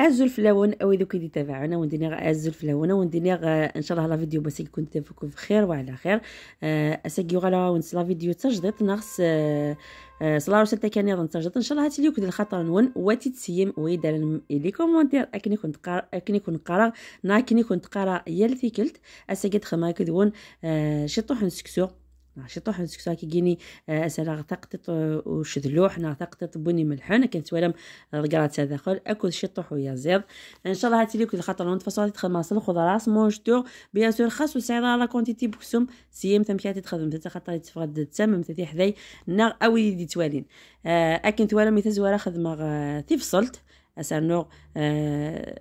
اعزوا الفلاون او اذا كنتي تابعونا ونديني اعزوا الفلاون ونديني ان شاء الله لا فيديو بس يكون تفكم بخير وعلى خير آه، اسكيو غلا ونس لا فيديو تجديد نغس آه، آه، صلاة وسنتا كان يظن تجديد ان شاء الله هاتي كد الخطر نون واتي تسيم ويدار لي كومونتير اكني كنت قرا اكني كنت قرا ناكني كنت قرا يالتي كلت اسكيت دون كدون شطوح نسكسو شطوح سكساكي جيني أسرع آه، ثقتط آه، وشذلوح نا ثقتط بني ملحون كانت ولم رقرات داخل أكل شي شطوح ويا زيد إن شاء الله هاتي لكل خاطر نون تفصلات تدخل ماصل خضراس موج دور بيان سور خاص وسعيد على كونتيتي بوكسوم سيم تم كاتي تخدم تتا خاطر تفرد تسمم تتي حذي نار أوي دي توالين آه، أكن توالا ميتزوارا خدمة تفصلت أسر نور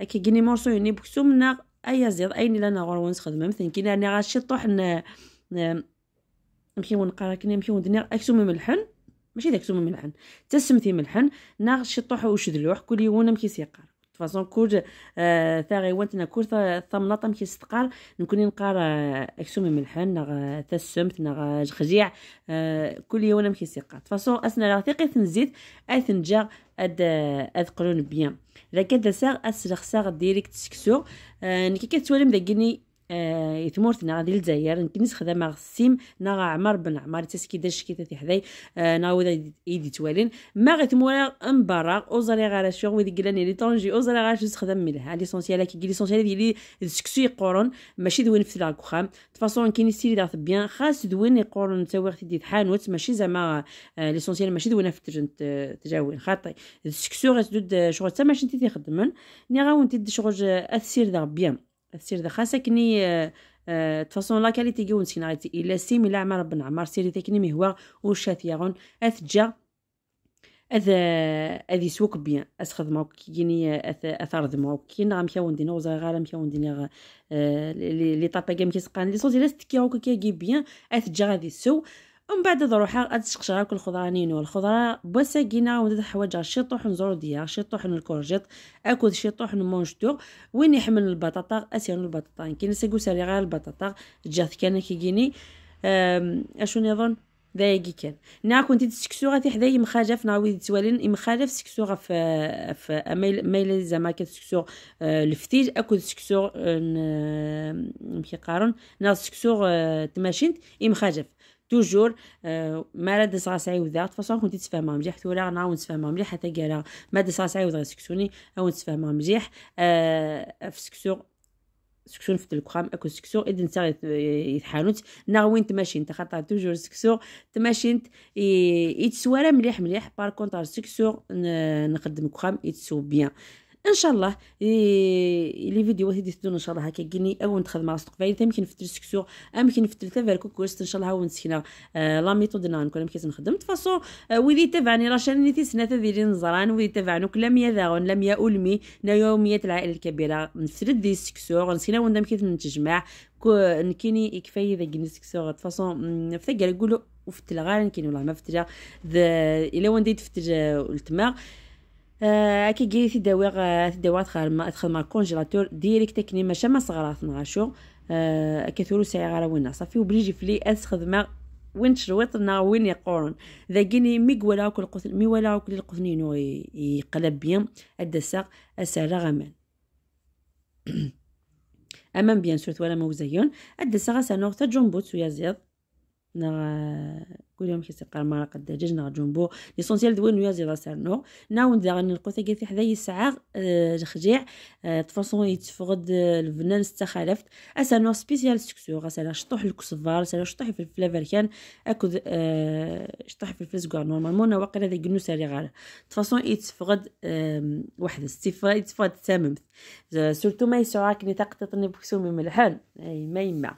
أكي جيني مورسو يني بوكسوم نار أي زيد أين لنا غرونس خدمة مثل كنا نغا شطوح نمشيو نقرا كنا نمشيو ندني اكسومي ملحن ماشي داك سومي ملحن تسمتي ملحن ناغ شطوح وشدلوح كل يوم نمشي سيقار فاصون كور آه ثاغي وانتنا كور ثمناطا مشي ستقار نكوني نقرا آه، اكسومي ملحن ناغ تسمت ناغ خجيع آه، كل يوم مشي سيقار فاصون اسنا لا ثقي تنزيد اي تنجا اد اد قرون بيان اذا كانت ساغ اسرخ ساغ ديريكت سكسور آه نكي كتولم داكني آه ثمورت نغادي للجزائر نكنس خدام غسيم نغا عمر بن عمر تسكي داش كي تاتي حداي آه نغا ودا ايدي توالين ما غيت مورا امبارا اوزري غارا شغ ويدي قلاني لي طونجي اوزري غارا شو تخدم ملها ليسونسيال كي ليسونسيال ديالي سكسو يقورن ماشي دوين في لاكو خام تفاصون كي سيري دارت بيان خاص دوين تاوي غتي دي حانوت ماشي زعما آه ليسونسيال ماشي دوين في تجن تجاوين خاطي سكسو غتدود شغل تا ماشي انت تخدمن ني غاون غاونتي شغل آه، اثير دار بيان سير ذا دخا ا تفاصون لا كاليتي جون سيناريتي الا سيمي الا عمر بن عمر سيري تاكني مهوا وشات ياغون اثجا اذ اذ سوق بيان اسخذ ماو كيني اث اثردمه كين غام كاون دينا نوزا غارم كاون دينا لي طابا جيم كيسقان لي سوزي لا ستكي هكا كيجي بيان اثجا غادي سو ومن بعد نروح غادي تقشر هاك الخضرانين نينو الخضره بوا ساكينه ونزيد حوايجها شي طحن زرديه شي طوح الكورجيط اكل شي طوح مونجتو وين يحمل البطاطا اسيان البطاطا نسقو سالي غير البطاطا جات كان كيجيني اشو نظن دايقي كان نا كنت تسكسوغا تي حدايا مخاجف ناوي توالين سكسو سكسوغا في في اميل ميل زعما كتسكسوغ الفتيج آه، اكل سكسوغ آه، مكي قارن نا سكسو آه، تماشينت مخاجف توجور مارد صغار سعي وذا فاصون كنت تفهمها مليح ثورا انا نتفاهمها مليح حتى قالا ما صغار سعي وذا سكسوني او نتفاهمها مليح في سكسو سكسون في الكرام اكو سكسو اذا انت يتحانوت نا وين تماشي انت خاطر توجور سكسو تماشي انت يتسوى مليح مليح باركونتر سكسو نقدم كرام يتسو بيان ان شاء الله لي فيديو هادي تدون ان شاء الله هكا كني او نتخدم مع سوق فايده يمكن في السكسور يمكن في الثلاثه كوست آه، ان شاء الله هو نسكنا لا ميثود نان نكون مكيت نخدم تفاصو آه، ويدي تبعني راشاني نيتي سنه ديالي نزران ويدي تبعنوك لم يذاغن لم يؤلمي يوميه العائله الكبيره نفسد دي السكسور نسكنا وندم كيت نتجمع نكيني كفايه ذا كني كسور تفاصون فتا قالوا وفتلا غير نكيني والله ما فتلا الا وندي تفتل التماغ آه، كي ديري تداوي تداوي ما تخدم مع الكونجيلاتور ديريكت كني ماشي ما صغرا آه كثروا ساعه غرا ونا صافي وبليجي فلي اسخدمه وين تشرويط نا وين يقورن ذا جيني مي ولا كل قثن مي ولا كل القثن ينو يقلب بيان الدساق السعر غمان امان بيان سورت ولا موزيون الدساق سانور تجنبوت ويا زيض نغ كل يوم كيسيقى المرق الدجاج نا جومبو ليسونسيال دوينو يا زيرا سالنو ناوند غادي نلقو تاكيتي حدا يسعى الخجيع آه، تفاصون آه، يتفقد الفنان آه، استخلفت اسانو سبيسيال سكسو غسالا شطوح الكسفار سالا شطوح في الفلافل كان اكو شطوح في الفلسكوار نورمالمون واقيلا هذا كنو سالي غالا تفاصون يتفقد واحد استفا يتفقد تمامت سورتو ما يسعاك ني تقططني بكسومي ملحان اي ما يما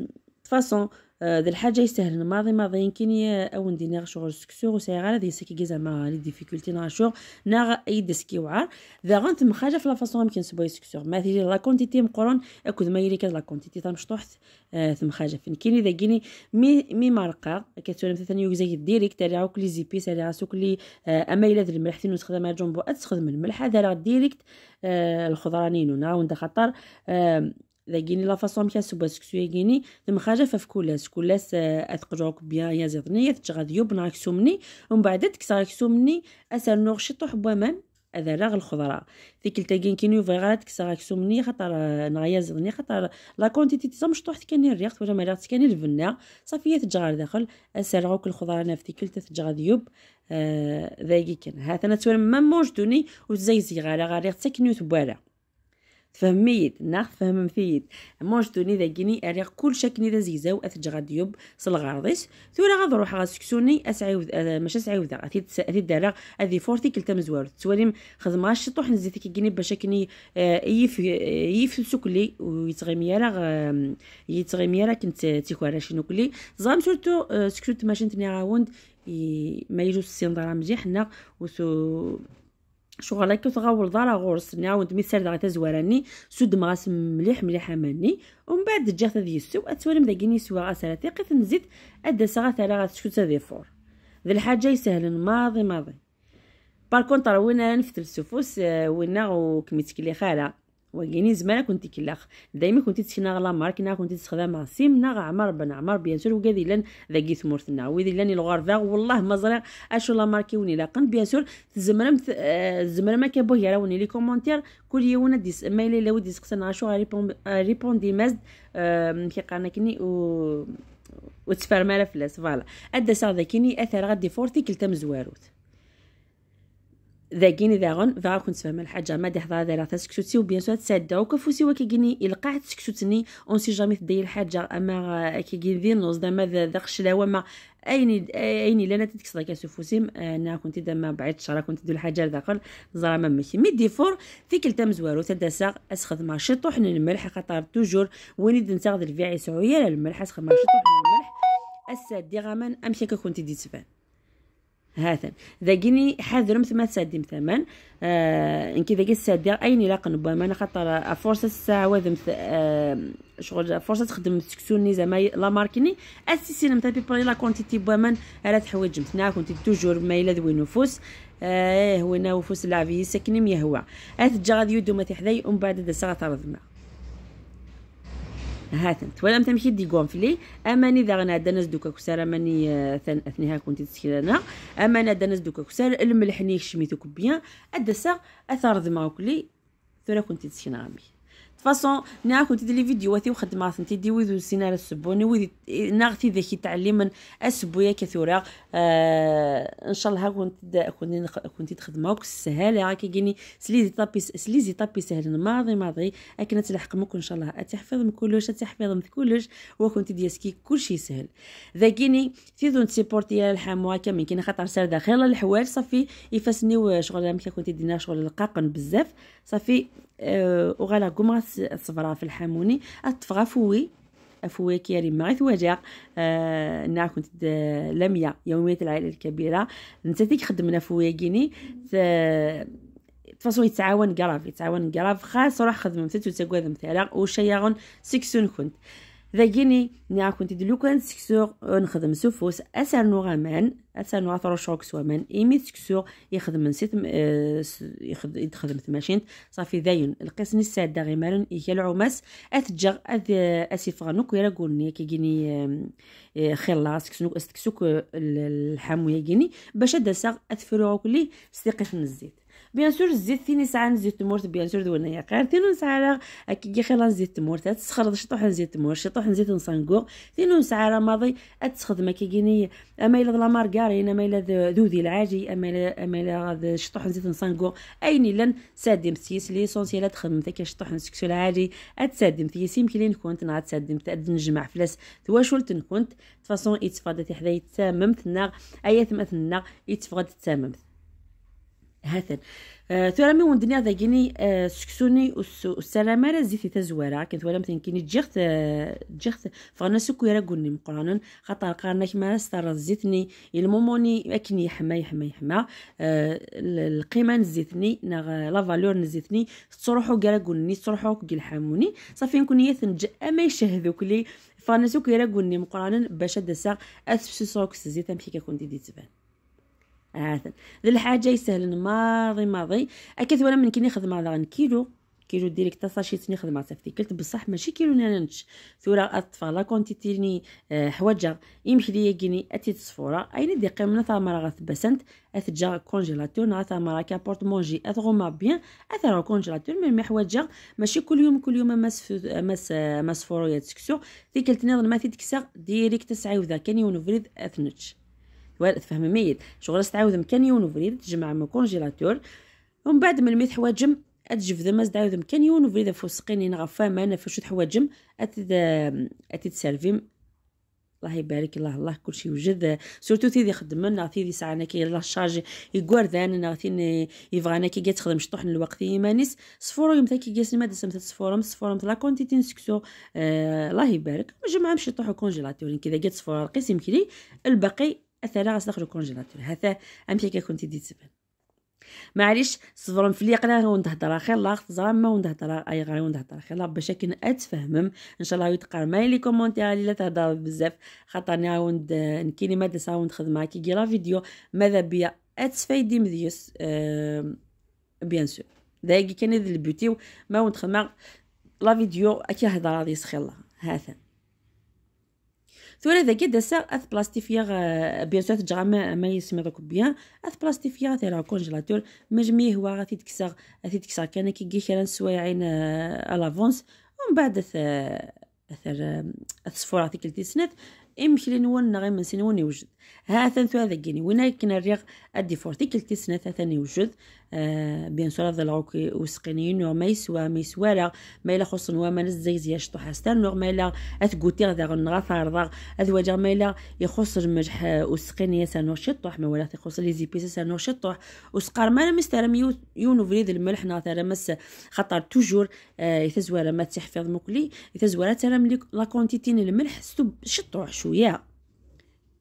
فاصون ذا الحاجه يستاهل الماضي ماضي يمكن او ندير شغل سكسور وساي وسايغا سكي يسكي ما لي ديفيكولتي نغ شغل نغ اي دسكي وعار ذا غنت مخاجه في لا فاصون يمكن سبوي سكسور ما مثلا لا كونتيتي مقرون أكو ما يلي كاز لا كونتيتي تمشطوح ثم خاجه فين كيني إذا كيني مي مي مارقة مارقا كتسولم ثاني يوزاي ديريكت على كل زيبي على كل اما الا ذا الملح تنو تخدم جومبو تخدم الملح هذا راه ديريكت الخضرانين ونعاون خطر ذاكيني لا فاصون بيا سوبا سكسويكيني ثم خاجه فف كولاس كولاس اثقجوك آه، بيا يا زيطني تشغاد يوب مني ومن بعد تكسراك مني اسال نور شطو حبوا مام هذا راغ الخضره ذيك التاكين كينو فيغات تكسراك مني خاطر نغيا زيدني خاطر لا كونتيتي تزم شطوح تكاني الريخت ولا مالي تكاني الفنا صافي تجار داخل اسال غوك الخضره نافتي كل تجغاد يوب آه، ذاكي كان انا تولم ما موجدوني وزيزي غالا غاريق تكنيو تبوالا تفهميد ناخ فهم موش مونجتوني ذا جيني اريق كل شكني ذا زيزاو اثج غاديوب صلغارضيس ثورا غادروح سكسوني اسعيو ماشي اسعيو ذا اثيد اثيد دارا اذي فورتي كلتا مزوار تسواليم خدمة الشطوح نزيت كي جيني باش كني آه، يف آه، يف سكلي ويتغيمي راه يتغيمي راه كنت تيكوارا شنو كلي زام سورتو آه، سكسوت ماشين تني غاوند ما يجوز السين ضرا مزيح نا وسو شغل كي تغول دار غورس نعاود ميسر دغيا تزوراني سود مغاس مليح مليح اماني ومن بعد جات هذه السو اتسولم ذاك سوا غاسرا ثقيت نزيد ادسا غاثرا غاتشكوت ذي فور ذي الحاجه يسهل ماضي ماضي باركونتر وين نفتل السفوس آه، وين كميتك لي خاله وجيني زمان كنت كلاخ دائما كنت تسينا غلا ماركنا كنت تستخدم عصيم غا عمر بن عمر بيان سور وكادي لان ذاكي ثمورتنا ويدي لاني الغرفة والله ما زرع اش لا ماركي وني لاقن بيان سور زمان مث... آه، زمان ما كان بوهي راوني لي كومونتير كل يوم ديس مايلي لو ديس قسنا ريبون ريبوندي آه، مازد كي قانا كني و وتسفر فلاس فوالا ادا سا ذاكيني اثر غادي فورتي كلتا مزواروت ذاكيني ذاغون فغا كنت فاهم الحاجه ما دهضا دايره تسكتوتي وبيان سو تسادا وكفوسي وكيكيني القاع تسكتني اون سي جامي تدي الحاجه اما كيكين ذي نوز ما ذاك الشلاوه ما ايني ايني نتي تكسر كاسو فوسي انا كنت ما بعيد شرا كنت دو الحاجه داخل زرا ما ماشي مي دي فور كل التام زوارو تداسا اسخذ مع شطوح الملح خاطر توجور وين دنسا الفيعي سعويه الملح اسخذ مع شطوح الملح السادي غامان امشي كنت دي تفان هاثم ذاقيني حذر مثل ما تسدي مثمن آه كي ذاقي السادي اين لا قنبا ما انا خاطر فرصه الساعه آه شغل فرصه تخدم سكسوني زعما لا ماركيني اسيسي بي بري لا كونتيتي بومان على تحوج مثنا كنت توجور ما الا ذوي نفوس اه هو نفوس لافي ساكنين يهوى اث جا غادي يدو ما تحذي ومن بعد دسا غترض معاه هاتنت ولا تمشي دي غونفلي اماني ذا غنا دنس دوكا كسار اماني آه، اثنيها كنت تسكرنا امانا دنس دوكا كسار نيك شميتو كبيان ادسا اثار ذما وكلي ثورا كنت تسكنا فاصون ناكو تدي لي فيديو وثي وخدمة دي ويدو سينار السبوني ويدي ناغتي ذاكي من السبوية كثورة آه ان شاء الله كنت كنت كنت تخدمها وكس سهالة راكي كيني سليزي طابي سليزي طابي سهل ماضي ماضي اكن تلحقمك ان شاء الله تحفظ من كلش تحفظ من كلش وكنت ديسكي كلشي سهل ذاكيني تيدون تسيبورتي الحموه كامل كاين خاطر سار داخل الحوايج صافي يفاسني شغل كنت دينا شغل القاقن بزاف صافي أه، وغالا قمرس الصفرا في الحاموني الطفغا فوي أفوي كريم مغيث وجاق آه نا كنت لميا يومية العائلة الكبيرة نسيتك خدمنا فوي كيني تفاصو يتعاون كراف يتعاون كراف خاص روح خدمة مثل تتقوى مثلا وشيغون سيكسون كنت ذاكيني نيا كنت دلو كان سكسور آه، نخدم سفوس اسر نو غمان اسر نو اثر شوك سوامان ايمي سكسور يخدم من سيت آه، يخدم يخدم ماشين صافي داين القسني الساد داغي مالن يكال عماس اتجغ اذ كي غنوك ويرا قولني كيجيني آه، خيلا سكسوك استكسوك الحامويه كيني باش ادسغ اثفرو كلي سيقي الزيت بيان سور الزيت ثاني ساعه نزيد تمورت بيان سور دونايا قير ثاني ساعه كي خيلا نزيد تمورت تسخرض شطوح نزيد تمور شطوح نزيد نصنقوق ثاني ساعه ماضي كي كيجيني اما الا لا مارغارين اما الا ذودي العاجي اما الى اما الا شطوح نزيد نصنقوق اين لن سادم سيس ليسونسيال تخدم ذاك شطوح نسكسو العاجي اتسادم ثيس يمكن لي كنت نعاد تسادم تاد نجمع فلاس تواشولت كنت فاصون يتفقد حدا يتساممت نا ايا مثلنا ناغ يتفقد تساممت هاتن ثورا آه، مي وندني هذا كيني آه، سكسوني والسلامة لا زيتي تزوارا كنت ولا مثلا كيني جيخت آه، جيخت فغنا سكو يرا قولني مقرانون خاطر قارنا كما ستار زيتني الموموني اكني يحمى يحما يحما القيمة نزيتني نا لا فالور نزيتني تروحو كرا قولني تروحو كيل حاموني صافي نكون يثنج اما يشهدوك لي فغنا سكو يرا قولني مقرانون باش ادسا اسفسي سوكس زيت امشي كون ديدي تبان عاده ذي الحاجه يسهل ماضي ماضي أكيد ولا من كي ناخذ مع كيلو كيلو ديريكت ساشيت ناخذ مع صفتي قلت بصح ماشي كيلو نانش ثورا اطفال لا كونتيتيني آه، حوايج يمشي ليا كيني اتي تصفورة اين دي قيمنا ثمرة غث بسنت اثجا كونجيلاتور نا ثمرة كابورت مونجي اثغوما بيان اثرا كونجيلاتور من حوايج ماشي كل يوم كل يوم مس مس آه، مس فورو يا تسكسو ذيك التنظر ما تيتكسر تسعي وذا كان ونفريد اثنتش تفهم ميت شغل تعاود مكانيون وفريد تجمع من كونجيلاتور ومن بعد من ميت حواجم اتجفد ماز مكان مكانيون وفريد فوسقيني نغفى ما نفشوت حواجم اتد اتد سيرفيم الله يبارك الله الله كل شيء وجد سورتو تيدي خدمنا تيدي انا كي لا شارج يغوردان انا تين يبغانا كي تخدم شطوح الوقت يمانيس صفورو يمتا كي جات ما دسمت صفورم صفورم لا كونتيتي نسكسو آه، الله يبارك ما جمعهم شطوح كونجيلاتور كذا جات صفور رقيس يمكن الباقي اثلا غنسدخلو الكونجيلاتور هذا امشي كنتي دي تسبان معليش صبرهم في اليقنا ونهضر خير لا زعما نهضر اي غير نهضر خير لا باش كي اتفهمم ان شاء الله ما لي كومونتير اللي تهضر بزاف خاطرني عاوند نكيني مدرسة ونخدم معاك كي لا فيديو ماذا بيا اتفايدي مديس أه بيان سور داك كان ذا البيوتي ما نخدم لا فيديو كي هضر غادي يسخي الله هاثا ثورة ذاك دسا اث بلاستيفيا بيان سو تجغام ما يسمى دوك بيان اث بلاستيفيا تيرا كونجيلاتور مجمي هو غادي تكسر غادي تكسر كان كي كان سوايعين الافونس ومن بعد اث اثر الصفور هذيك اللي تسنت يمشي نون غير من سنون يوجد ها ثان ثو هذا وين كنا الريغ ادي فورتيك اللي تسنت ثاني يوجد آه، بيان سور هذا الغوكي وسقيني نور ما يسوى ما يسوى لا ما الا خص نوا ما زي شطو حسن نور ما الا اثقوتي غدا غنغا فارضا اذواجا ما الا يخص المجح وسقيني سانو شطوح ما ولا تخص لي زيبيس سانو شطوح وسقار ما مستلم يو يونو فريد الملح ترى مس خطر توجور آه، يتزوال ما تحفظ مكلي يتزوال ترى ملي لا كونتيتين الملح شطوح شويه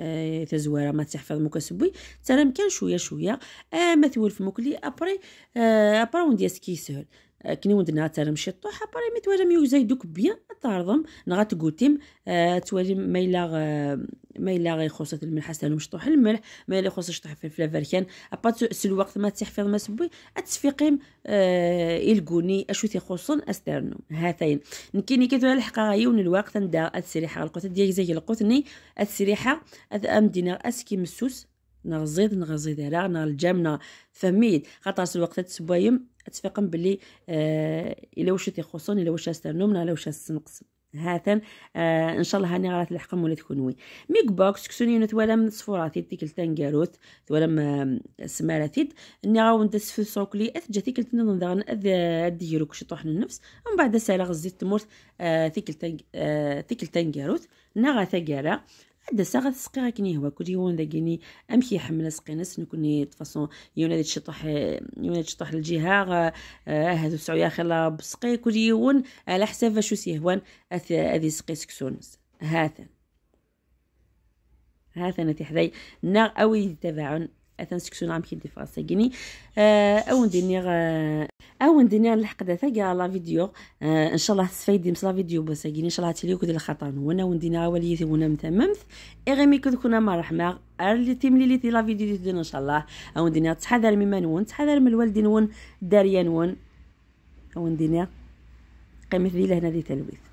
آه، تزوارة ما تحفظ مكسبوي ترى مكان شويه شويه آه مثول في مكلي ابري آه ابرا وندير سكي سهل أه، كنيوند نها ترم شي مي بريمي توارم وزاي دوك بيان تارضم نغا تقوتيم آه توارم ما الا ما الا الملح سالو مشطوح الملح ما الا يخص شطح في الفلافركان ابا الوقت ما تحفظ ما سبوي اتسفيقيم آه الكوني اشو تيخصن استرنو هاتين نكيني كتو الحقا يون الوقت ندا السريحه القوت ديالي زي القوتني السريحه دينا اسكي مسوس نغزيد نغزيد راه نغ الجام فهميت خاطر الوقت تسبايم اتفقن باللي الى آه، الا واش تيخصون الا واش استنمنا الا واش نقسم هاثن آه ان شاء الله هاني غادي تلحقهم ولا وي ميك بوكس كسوني من صفوراتي ديك التنكاروت توالم آه، سماراتيد اني غاو ندس في سوكلي اثجا ديك التنظن دغن ديرو كشي طوح النفس من بعد سالا غزيت تمرت آه ديك التنكاروت آه نغا ثقالا حدثها غا تسقي غير كني هو كل يوم داكيني حمل سقي سقينس نكون فاصون يونا هاد الشطح يونا هاد الشطح الجهه آه، هادو سعويا خلا بسقي كل يوم على حساب شو سيهوان اذي سقي سكسونس هاثن هاثن حذي نار اوي تبعن اتنسكسيون عم كيدي فرنساكيني آه، او ندير آه، او ندير الحق كاع لا فيديو آه، ان شاء الله تستفيدي من لا فيديو بساكيني ان شاء الله تيليو كدير الخطر وانا وندينا وليتي وانا متممت اغيمي كنا مرحمه اللي تملي لي لا فيديو ديال ان شاء الله او ندير تحذر من ون تحذر من الوالدين ون داريا نون او ندير قيمه ليلة لهنا ذي تلويث